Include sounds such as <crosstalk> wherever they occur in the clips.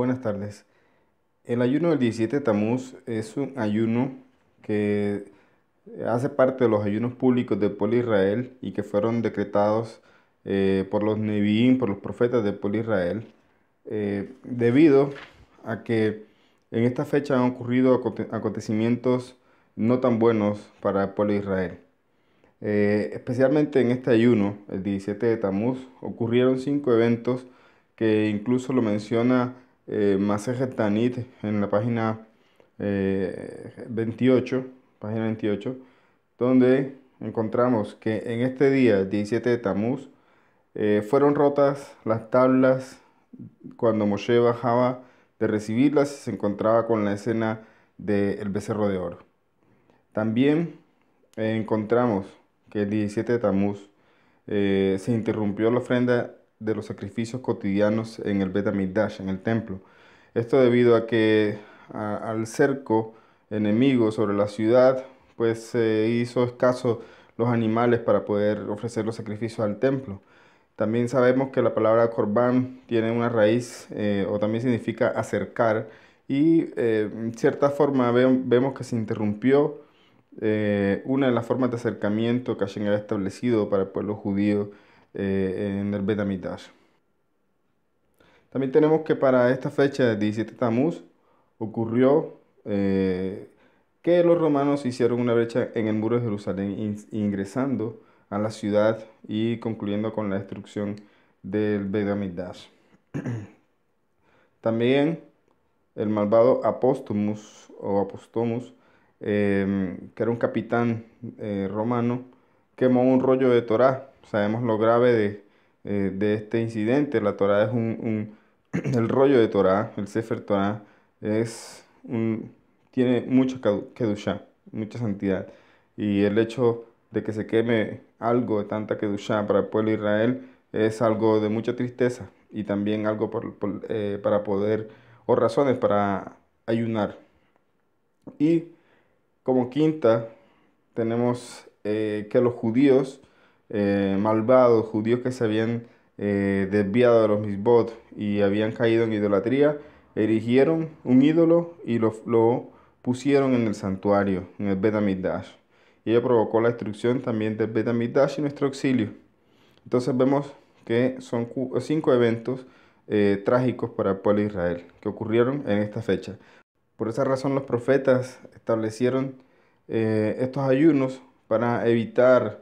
Buenas tardes. El ayuno del 17 de Tamuz es un ayuno que hace parte de los ayunos públicos del pueblo de Israel y que fueron decretados eh, por los Nevi'im, por los profetas del pueblo de Israel, eh, debido a que en esta fecha han ocurrido acontecimientos no tan buenos para el pueblo Israel. Eh, especialmente en este ayuno, el 17 de Tamuz, ocurrieron cinco eventos que incluso lo menciona eh, Maseje en la página 28, eh, página 28, donde encontramos que en este día, 17 de Tamuz, eh, fueron rotas las tablas cuando Moshe bajaba de recibirlas y se encontraba con la escena del becerro de oro. También eh, encontramos que el 17 de Tamuz se interrumpió la ofrenda de los sacrificios cotidianos en el Bet HaMikdash, en el templo. Esto debido a que al cerco enemigo sobre la ciudad, pues se hizo escaso los animales para poder ofrecer los sacrificios al templo. También sabemos que la palabra Korban tiene una raíz eh, o también significa acercar y eh, en cierta forma vemos que se interrumpió eh, una de las formas de acercamiento que Hashem había establecido para el pueblo judío eh, en el Bedamidash También tenemos que para esta fecha de 17 Tamuz ocurrió eh, que los romanos hicieron una brecha en el muro de Jerusalén ingresando a la ciudad y concluyendo con la destrucción del Bedamidash <clears throat> También el malvado Apóstomus o Apostomus, eh, que era un capitán romano, quemó un rollo de Torá. Sabemos lo grave de, eh, de este incidente. La Torá es un, <clears throat> el rollo de Torá, el Sefer Torá, es un, tiene mucha kedushá, mucha santidad. Y el hecho de que se queme algo de tanta kedushá para el pueblo de Israel es algo de mucha tristeza y también algo eh, para poder, o razones para ayunar. Y como quinta, tenemos eh, que los judíos eh, malvados, judíos que se habían eh, desviado de los misbot y habían caído en idolatría, erigieron un ídolo y lo, lo pusieron en el santuario, en el Betamidash. Y ella provocó la destrucción también del Betamidash y nuestro auxilio. Entonces vemos que son cinco eventos trágicos para el pueblo de Israel que ocurrieron en esta fecha. Por esa razón los profetas establecieron estos ayunos para evitar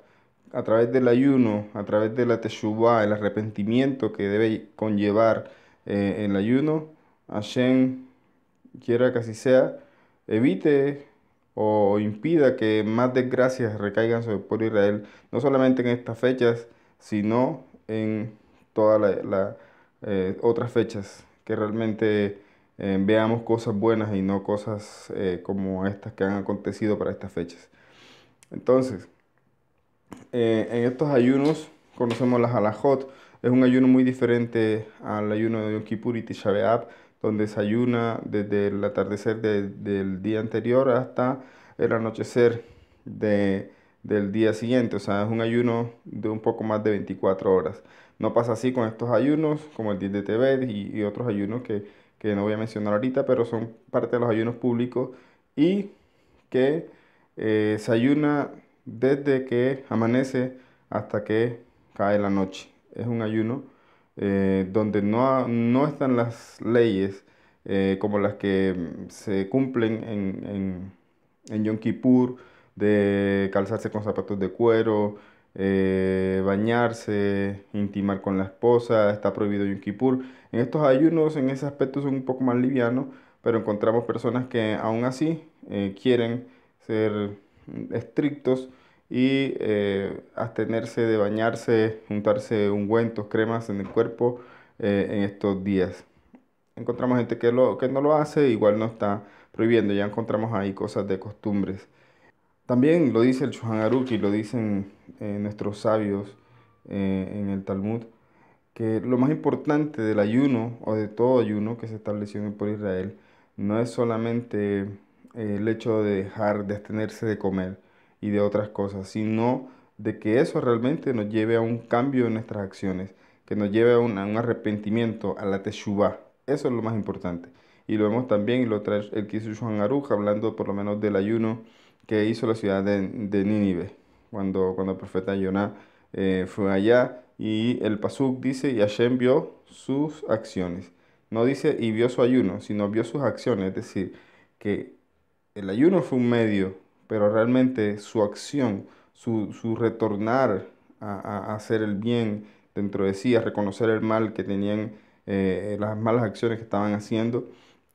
a través del ayuno, a través de la teshuvah, el arrepentimiento que debe conllevar eh, el ayuno, Hashem quiera que así sea, evite o impida que más desgracias recaigan sobre el pueblo de Israel, no solamente en estas fechas, sino en todas las eh, otras fechas, que realmente eh, veamos cosas buenas y no cosas como estas que han acontecido para estas fechas. Entonces, eh, en estos ayunos conocemos las halajot. Es un ayuno muy diferente al ayuno de Yom Kippur y Tisha donde se ayuna desde el atardecer del día anterior hasta el anochecer de, del día siguiente. O sea, es un ayuno de un poco más de 24 horas. No pasa así con estos ayunos, como el 10 de tv y, y, otros ayunos que, que no voy a mencionar ahorita, pero son parte de los ayunos públicos y que eh, se ayuna desde que amanece hasta que cae la noche. Es un ayuno eh, donde no, están las leyes eh, como las que mm, se cumplen en, en, Yom Kippur, de calzarse con zapatos de cuero, bañarse, intimar con la esposa, está prohibido Yom Kippur. En estos ayunos, en ese aspecto, son un poco más livianos, pero encontramos personas que aún así quieren ser estrictos y eh, abstenerse de bañarse, juntarse ungüentos, cremas en el cuerpo eh, en estos días. Encontramos gente que, lo, que no lo hace, igual no está prohibiendo, ya encontramos ahí cosas de costumbres. También lo dice el Shuhan Aruki, lo dicen eh, nuestros sabios en el Talmud, que lo más importante del ayuno o de todo ayuno que se estableció en Israel no es solamente eh, el hecho de dejar de abstenerse de comer y de otras cosas, sino de que eso realmente nos lleve a un cambio en nuestras acciones, que nos lleve a un, arrepentimiento, a la teshuvah. Eso es lo más importante. Y lo vemos también, y lo trae el que hizo hablando por lo menos del ayuno que hizo la ciudad de, Nínive, cuando, cuando el profeta Yonah eh, fue allá. Y el Pasuk dice, y Hashem vio sus acciones. No dice, y vio su ayuno, sino vio sus acciones. Es decir, que el ayuno fue un medio, pero realmente su acción, su, retornar a, hacer el bien dentro de sí, a reconocer el mal que tenían, eh, las malas acciones que estaban haciendo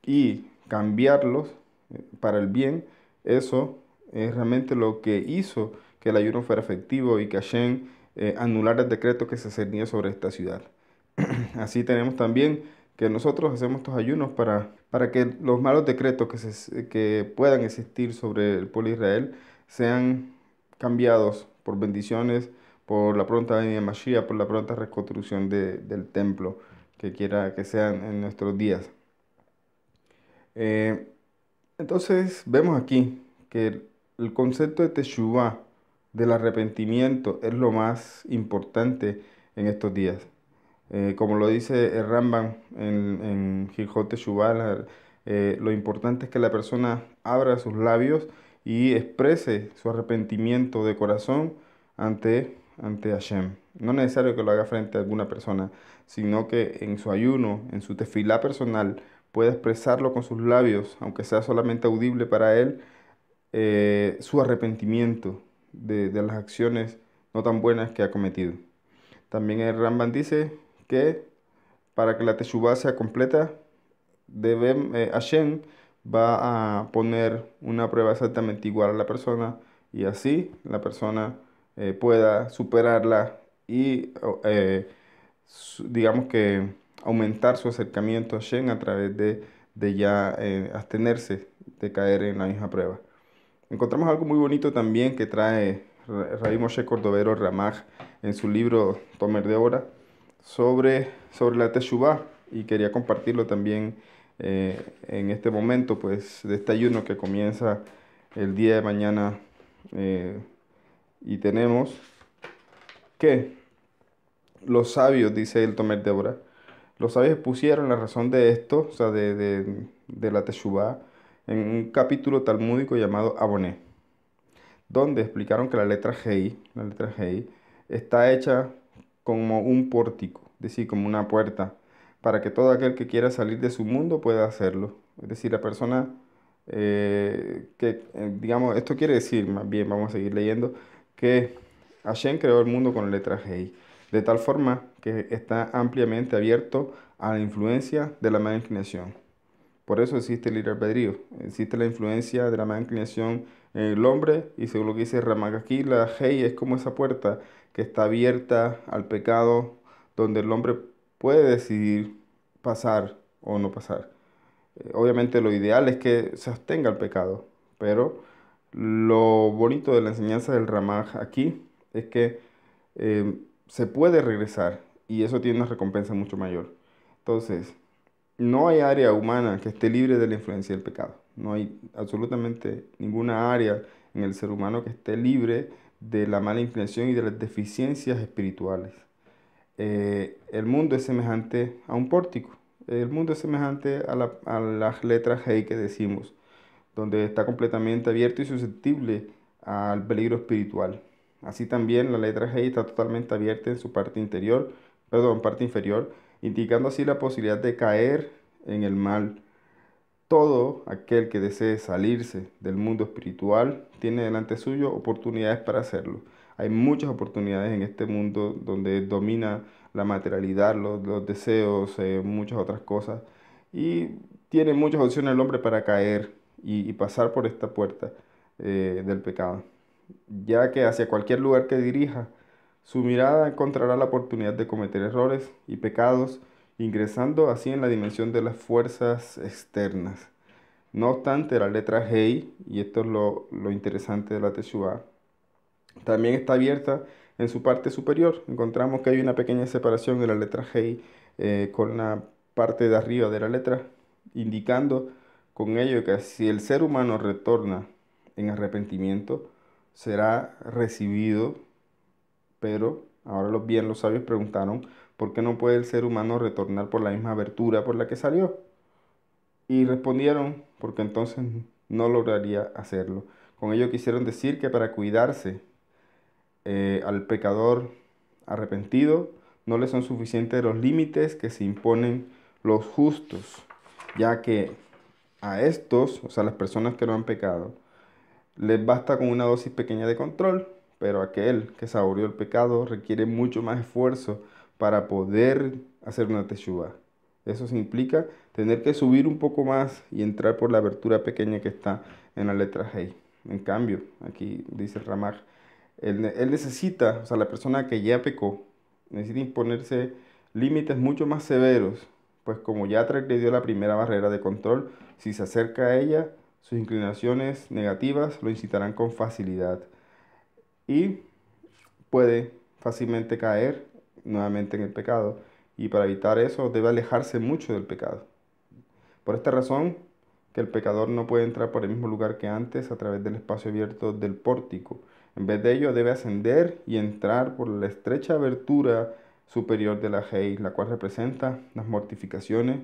y cambiarlos eh, para el bien, eso es realmente lo que hizo que el ayuno fuera efectivo y que Hashem eh, anulara el decreto que se cernía sobre esta ciudad. <clears throat> Así tenemos también que nosotros hacemos estos ayunos para, que los malos decretos que, puedan existir sobre el pueblo de Israel sean cambiados por bendiciones, por la pronta venida de Mashiach, por la pronta reconstrucción del templo que quiera que sean en nuestros días. Eh, entonces vemos aquí que el, concepto de Teshuvah, del arrepentimiento, es lo más importante en estos días. Eh, como lo dice el Ramban en, en Shubal, eh, lo importante es que la persona abra sus labios y exprese su arrepentimiento de corazón ante, ante Hashem. No es necesario que lo haga frente a alguna persona, sino que en su ayuno, en su tefilá personal, pueda expresarlo con sus labios, aunque sea solamente audible para él, eh, su arrepentimiento de, las acciones no tan buenas que ha cometido. También el Ramban dice que para que la Teshuvah sea completa, debe, eh, Hashem va a poner una prueba exactamente igual a la persona y así la persona eh, pueda superarla y eh, digamos que aumentar su acercamiento a Hashem a través de, ya abstenerse de caer en la misma prueba. Encontramos algo muy bonito también que trae Rabbi Moshe Cordovero Ramaj en su libro Tomer de Obra sobre, sobre la Teshuvah y quería compartirlo también eh, en este momento, pues, de este ayuno que comienza el día de mañana eh, y tenemos que los sabios, dice el Tomer Débora, los sabios pusieron la razón de esto, o sea, de, la Teshuvah, en un capítulo talmúdico llamado Aboné, donde explicaron que la letra G la letra Hei, está hecha como un pórtico, es decir, como una puerta, para que todo aquel que quiera salir de su mundo pueda hacerlo. Es decir, la persona eh, que, eh, digamos, esto quiere decir, más bien, vamos a seguir leyendo, que Hashem creó el mundo con la letra G, de tal forma que está ampliamente abierto a la influencia de la mala inclinación. Por eso existe el libre albedrío, existe la influencia de la mala inclinación en el hombre y según lo que dice Ramak aquí, la hey es como esa puerta que está abierta al pecado donde el hombre puede decidir pasar o no pasar. Eh, obviamente lo ideal es que se abstenga el pecado, pero lo bonito de la enseñanza del Ramaj aquí es que eh, se puede regresar y eso tiene una recompensa mucho mayor. Entonces, no hay área humana que esté libre de la influencia del pecado. No hay absolutamente ninguna área en el ser humano que esté libre de la mala inclinación y de las deficiencias espirituales. Eh, el mundo es semejante a un pórtico. El mundo es semejante a, la, a las letras G que decimos, donde está completamente abierto y susceptible al peligro espiritual. Así también la letra G está totalmente abierta en su parte interior, perdón, parte inferior, indicando así la posibilidad de caer en el mal. Todo aquel que desee salirse del mundo espiritual tiene delante suyo oportunidades para hacerlo. Hay muchas oportunidades en este mundo donde domina la materialidad, los, deseos, eh, muchas otras cosas. Y tiene muchas opciones el hombre para caer y, pasar por esta puerta eh, del pecado. Ya que hacia cualquier lugar que dirija, su mirada encontrará la oportunidad de cometer errores y pecados, ingresando así en la dimensión de las fuerzas externas. No obstante, la letra Hei, y esto es lo, interesante de la Teshuvah, también está abierta en su parte superior. Encontramos que hay una pequeña separación de la letra Hei eh, con la parte de arriba de la letra, indicando con ello que si el ser humano retorna en arrepentimiento, será recibido pero ahora los bien los sabios preguntaron, ¿por qué no puede el ser humano retornar por la misma abertura por la que salió? Y respondieron, porque entonces no lograría hacerlo. Con ello quisieron decir que para cuidarse eh, al pecador arrepentido, no le son suficientes los límites que se imponen los justos, ya que a estos, o sea, las personas que no han pecado, les basta con una dosis pequeña de control pero aquel que saboreó el pecado requiere mucho más esfuerzo para poder hacer una teshuva. Eso implica tener que subir un poco más y entrar por la abertura pequeña que está en la letra G. En cambio, aquí dice Ramaj, él, él necesita, o sea, la persona que ya pecó, necesita imponerse límites mucho más severos, pues como ya dio la primera barrera de control, si se acerca a ella, sus inclinaciones negativas lo incitarán con facilidad y puede fácilmente caer nuevamente en el pecado. Y para evitar eso debe alejarse mucho del pecado. Por esta razón, que el pecador no puede entrar por el mismo lugar que antes a través del espacio abierto del pórtico. En vez de ello, debe ascender y entrar por la estrecha abertura superior de la Hei, la cual representa las mortificaciones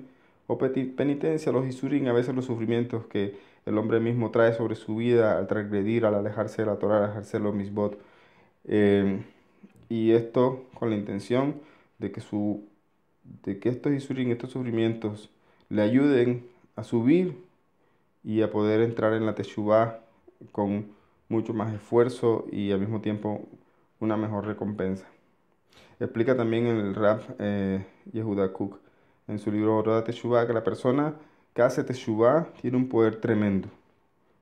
o penitencia, los isurin, a veces los sufrimientos que el hombre mismo trae sobre su vida al transgredir, al alejarse de la Torah, al alejarse de los misbot. Eh, y esto con la intención de que, su, de que estos sufrimientos, le ayuden a subir y a poder entrar en la Teshuvah con mucho más esfuerzo y al mismo tiempo una mejor recompensa. Explica también en el rap eh, Yehuda Cook en su libro Roda Teshuvah que la persona Kase Teshuvah tiene un poder tremendo,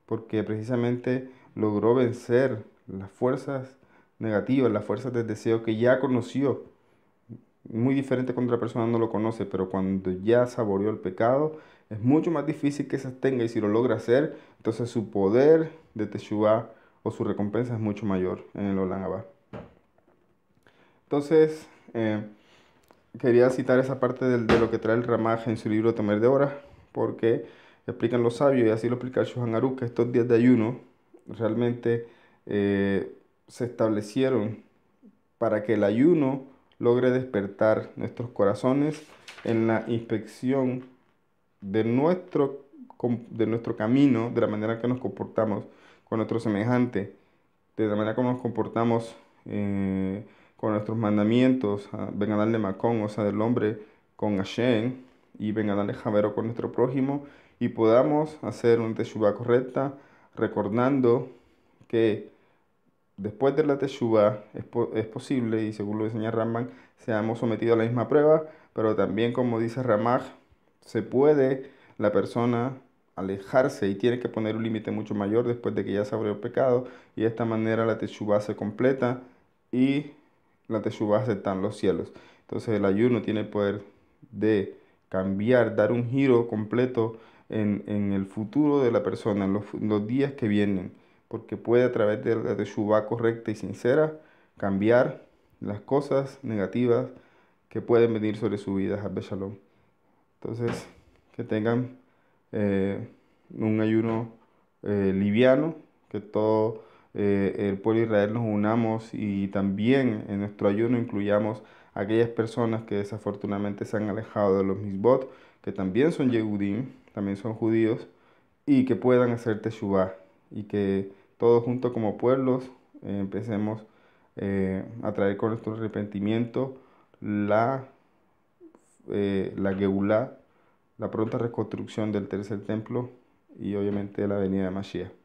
porque precisamente logró vencer las fuerzas negativas, las fuerzas del deseo que ya conoció. Muy diferente cuando la persona no lo conoce, pero cuando ya saboreó el pecado, es mucho más difícil que se abstenga y si lo logra hacer, entonces su poder de Teshuvah o su recompensa es mucho mayor en el Olan Abba. Entonces, eh, quería citar esa parte de, lo que trae el Ramaj en su libro Temer de Hora, porque explican los sabios, y así lo explica Shuhan Aruch, que estos días de ayuno realmente eh, se establecieron para que el ayuno logre despertar nuestros corazones en la inspección de nuestro, de nuestro camino, de la manera que nos comportamos con nuestro semejante, de la manera como nos comportamos eh, con nuestros mandamientos, ah, vengan a darle macón, o sea, del hombre con Hashem, y vengan a Javero con nuestro prójimo y podamos hacer una teshuva correcta, recordando que después de la teshuva es, posible, y según lo enseña Ramban, seamos sometidos a la misma prueba, pero también, como dice Ramaj, se puede la persona alejarse y tiene que poner un límite mucho mayor después de que ya se abrió el pecado, y de esta manera la teshuva se completa y la teshuva aceptan los cielos. Entonces el ayuno tiene el poder de cambiar, dar un giro completo en, el futuro de la persona, en los, días que vienen, porque puede a través de, de su correcta y sincera cambiar las cosas negativas que pueden venir sobre su vida. a Shalom. Entonces, que tengan eh, un ayuno eh, liviano, que todo eh, el pueblo de Israel nos unamos y también en nuestro ayuno incluyamos aquellas personas que desafortunadamente se han alejado de los misbot, que también son Yehudim, también son judíos, y que puedan hacer Teshuvah, y que todos juntos como pueblos eh, empecemos eh, a traer con nuestro arrepentimiento la, eh, la Geulah, la pronta reconstrucción del tercer templo y obviamente la venida de Mashiach.